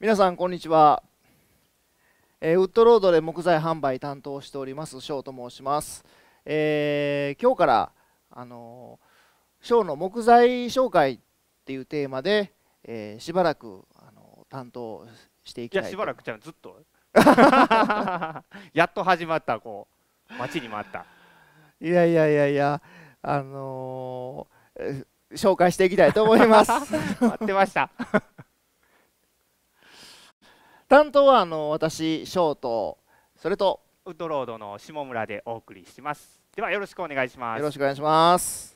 皆さんこんにちは、えー、ウッドロードで木材販売担当しております翔と申します、えー、今日からあのショー、の木材紹介っていうテーマで、えー、しばらくあの担当していきたいいやしばらくじゃんずっと やっと始まったこう待ちに待ったいやいやいやいやあの紹介していきたいと思います 待ってました担当はあの私ートそれとウッドロードの下村でお送りしますではよろしくお願いしますよろしくお願いします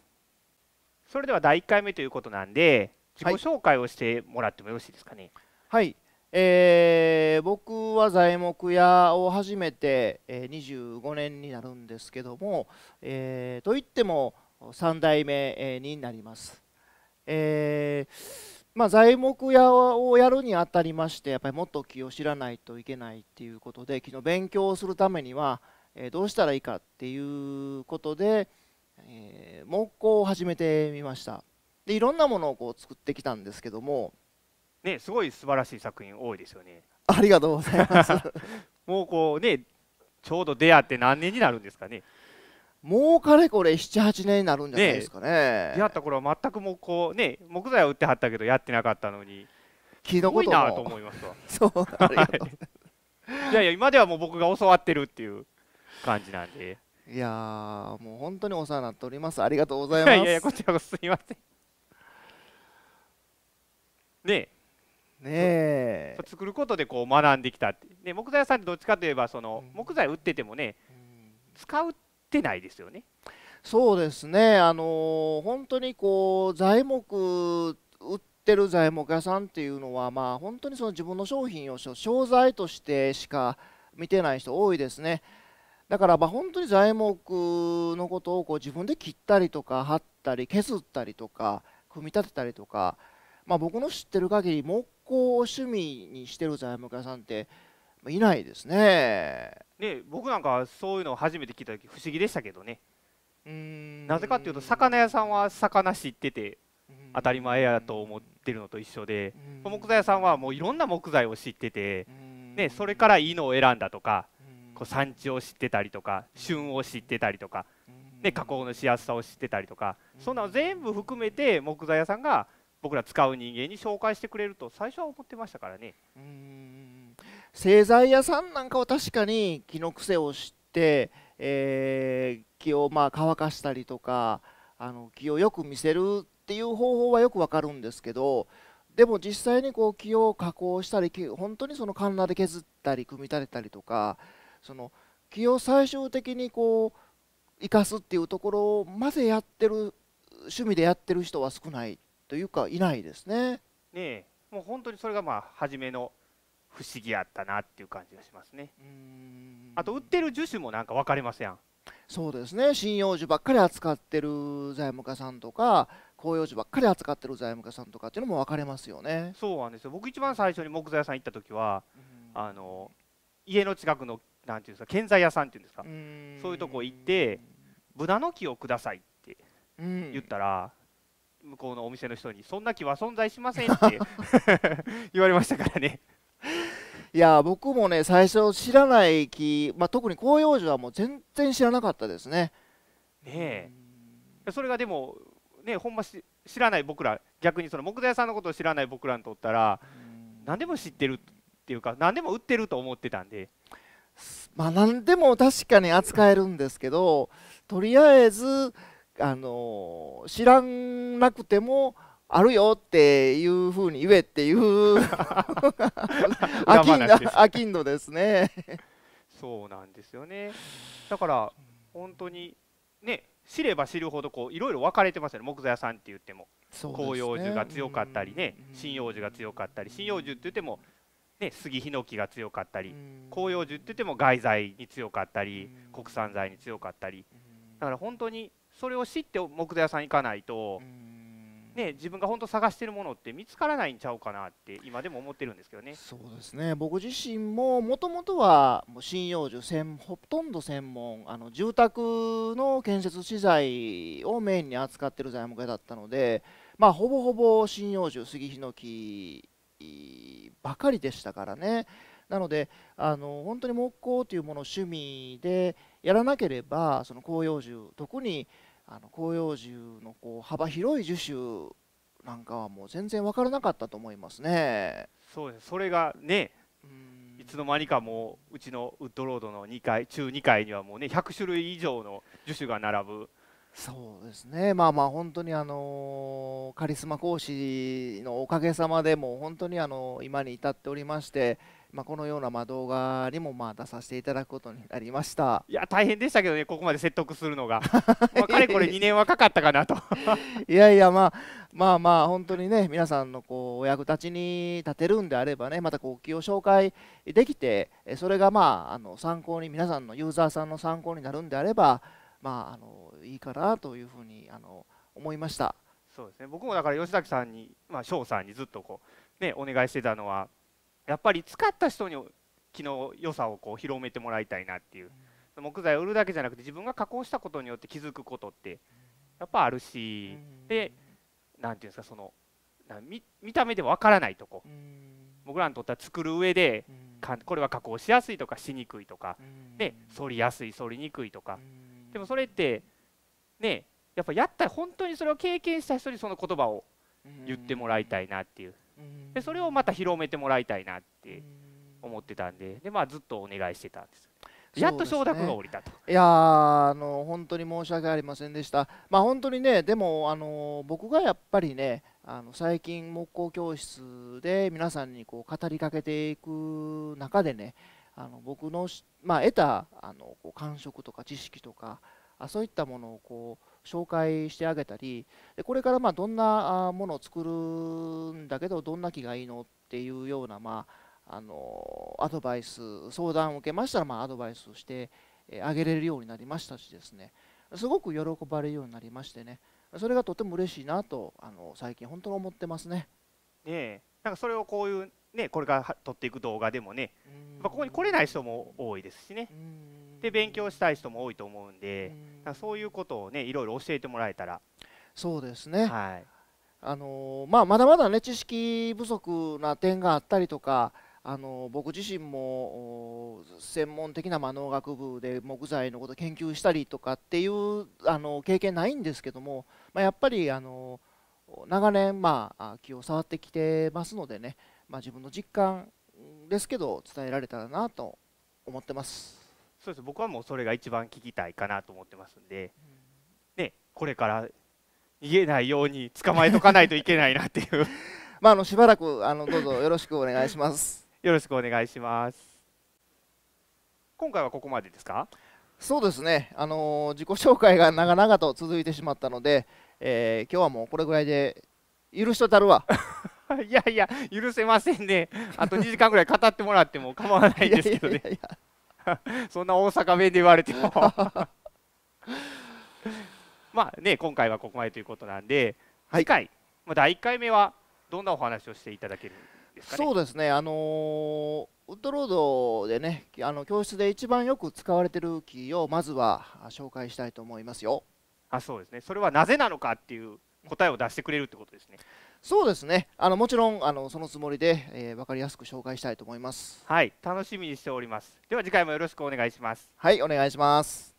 それでは第1回目ということなんで自己紹介をしてもらってもよろしいですかねはい、えー、僕は材木屋を始めて、えー、25年になるんですけども、えー、といっても3代目になります、えーまあ、材木屋をやるにあたりましてやっぱりもっと気を知らないといけないっていうことで昨日勉強をするためには、えどうしたらいいかっていうことで、えー、木工を始めてみましたでいろんなものをこう作ってきたんですけどもねすごい素晴らしい作品多いですよねありがとうございます もうこうねちょうど出会って何年になるんですかねもうかれこれ78年になるんじゃないですかねね出会った頃は全くもうこうね木材は売ってはったけどやってなかったのに聞いたことなと思いますわ そうありがとう いやいや今ではもう僕が教わってるっていう感じなんでいやもう本当にお世話になっておりますありがとうございますいやいやこちらこそすいませんねね作ることでこう学んできたって、ね、木材屋さんってどっちかといえばその、木材売っててもね、うん、使うってってないですよね。そうですね、あの本当にこう材木売ってる材木屋さんっていうのは、まあ、本当にその自分の商品を商材としてしか見てない人多いですね。だからまあ本当に材木のことをこう自分で切ったりとか貼ったり削ったりとか組み立てたりとか、まあ、僕の知ってる限り木工を趣味にしてる材木屋さんっていないですねね僕なんかそういうのを初めて聞いた時不思議でしたけどねうんなぜかっていうと魚屋さんは魚知ってて当たり前やと思ってるのと一緒で木材屋さんはもういろんな木材を知ってて、ね、それからいいのを選んだとかこう産地を知ってたりとか旬を知ってたりとか、ね、加工のしやすさを知ってたりとかそんなの全部含めて木材屋さんが僕ら使う人間に紹介してくれると最初は思ってましたからね。うん製材屋さんなんかは確かに気の癖を知って、えー、気をまあ乾かしたりとかあの気をよく見せるっていう方法はよくわかるんですけどでも実際にこう気を加工したり本当にそのカンナで削ったり組み立てたりとかその気を最終的にこう生かすっていうところをまずやってる趣味でやってる人は少ないというかいないですね。ねえもう本当にそれがまあ初めの不思議やったなっていう感じがしますねあと売ってる樹種もなんか分かりますやんそうですね針葉樹ばっかり扱ってる材務家さんとか広葉樹ばっかり扱ってる材務家さんとかっていうのも分かれますよねそうなんですよ僕一番最初に木材屋さん行った時はあの家の近くのなんていうんですか建材屋さんっていうんですかそういうとこ行ってブナの木をくださいって言ったら、向こうのお店の人に「そんな木は存在しません」って 言われましたからねいや、僕もね、最初知らない木、まあ、特に広葉樹はもう全然知らなかったですね。ねえ。それがでも、ね、ほんま知らない僕ら、逆にその木材屋さんのことを知らない僕らにとったら、何でも知ってるっていうか、何でも売ってると思ってたんで。まあ、何でも確かに扱えるんですけど、とりあえず、あの知らなくても、あるよっていうふうに言えっていうアキンドアですねそうなんですよねだから本当にね知れば知るほどこういろいろ分かれてますよね木材屋さんって言っても、広葉樹が強かったりね針葉樹が強かったり針葉樹って言ってもね、杉ヒノキが強かったり広葉樹って言っても外材に強かったり国産材に強かったりだから本当にそれを知って木材屋さん行かないとね、自分が本当探してるものって見つからないんちゃうかなって今でも思ってるんですけどねそうですね僕自身ももともとは針葉樹専ほとんど専門あの住宅の建設資材をメインに扱ってる材木屋だったので、まあ、ほぼほぼ針葉樹杉ヒノキばかりでしたからねなのであの本当に木工というものを趣味でやらなければその広葉樹特にあの広葉樹のこう幅広い樹種なんかはもう全然分からなかったと思いますね。そうですそれがねいつの間にかもううちのウッドロードの2階中2階にはもうね100種類以上の樹種が並ぶそうですねまあまあ本当にあのカリスマ講師のおかげさまでもう本当にあの今に至っておりましてまあ、このようなま動画にもまあ出させていただくことになりましたいや大変でしたけどねここまで説得するのが まあかれこれ2年はかかったかなと いやいやまあまあまあ本当にね皆さんのこうお役立ちに立てるんであればねまたこう気を紹介できてそれがまああの参考に皆さんのユーザーさんの参考になるんであればまああのいいかなというふうにあの思いましたそうですね僕もだから吉崎さんに、まあ、翔さんにずっとこうねお願いしてたのはやっぱり使った人に気の良さをこう広めてもらいたいなっていう、うん、木材を売るだけじゃなくて自分が加工したことによって気づくことってやっぱあるし、うん、で何て言うんですかその見見た目でわからないとこ、うん、僕らにとっては作る上で、かこれは加工しやすいとかしにくいとか、で反りやすい反りにくいとか、でもそれってねやっぱやった本当にそれを経験した人にその言葉を言ってもらいたいなっていう、でそれをまた広めてもらいたいなって思ってたんでで、まあ、ずっとお願いしてたんです。やっと承諾が降りたと、ね、いやあの本当に申し訳ありませんでした、まあ、本当にね、でもあの僕がやっぱりね、あの最近、木工教室で皆さんにこう語りかけていく中でね、あの僕の、まあ、得たあのこう感触とか知識とかあ、そういったものをこう紹介してあげたりでこれからまあどんなものを作るんだけどどんな木がいいのっていうような、まあ、あのアドバイス相談を受けましたら、まアドバイスしてあげれるようになりましたしですねすごく喜ばれるようになりましてねそれがとても嬉しいなとあの最近本当に思ってますね。ねなんかそれをこういうねこれから撮っていく動画でもね、まあ、ここに来れない人も多いですしね。うで勉強したい人も多いと思うんで、うん、そういうことをねいろいろ教えてもらえたらそうですね、はいあのー、まあ、まだまだね知識不足な点があったりとかあの僕自身も専門的な農学部で木材のこと研究したりとかっていうあの経験ないんですけども、まあ、やっぱりあの長年、まあ、気を触ってきてますのでね、まあ、自分の実感ですけど伝えられたらなと思ってます。そうです僕はもうそれが一番聞きたいかなと思ってますんで、ね、これから逃げないように捕まえとかないといけないなっていう まああのしばらくあのどうぞよろしくお願いします よろしくお願いします今回はここまでですかそうですね、あのー、自己紹介が長々と続いてしまったので、えー、今日はもうこれぐらいで許しとたるわ いやいや許せませんねあと2時間ぐらい語ってもらっても構わないですけどねいやいやいや そんな大阪弁で言われても まあね今回はここまでということなんで、はい、次回、まあ、第1回目はどんなお話をしていただけるんですか、ね、そうですねあのー、ウッドロードでねあの教室で一番よく使われてるキーをまずは紹介したいと思いますよあそうですねそれはなぜなのかっていう答えを出してくれるってことですねそうですねあのもちろんあのそのつもりで、えー、分かりやすく紹介したいと思いますはい楽しみにしておりますでは次回もよろしくお願いしますはいお願いします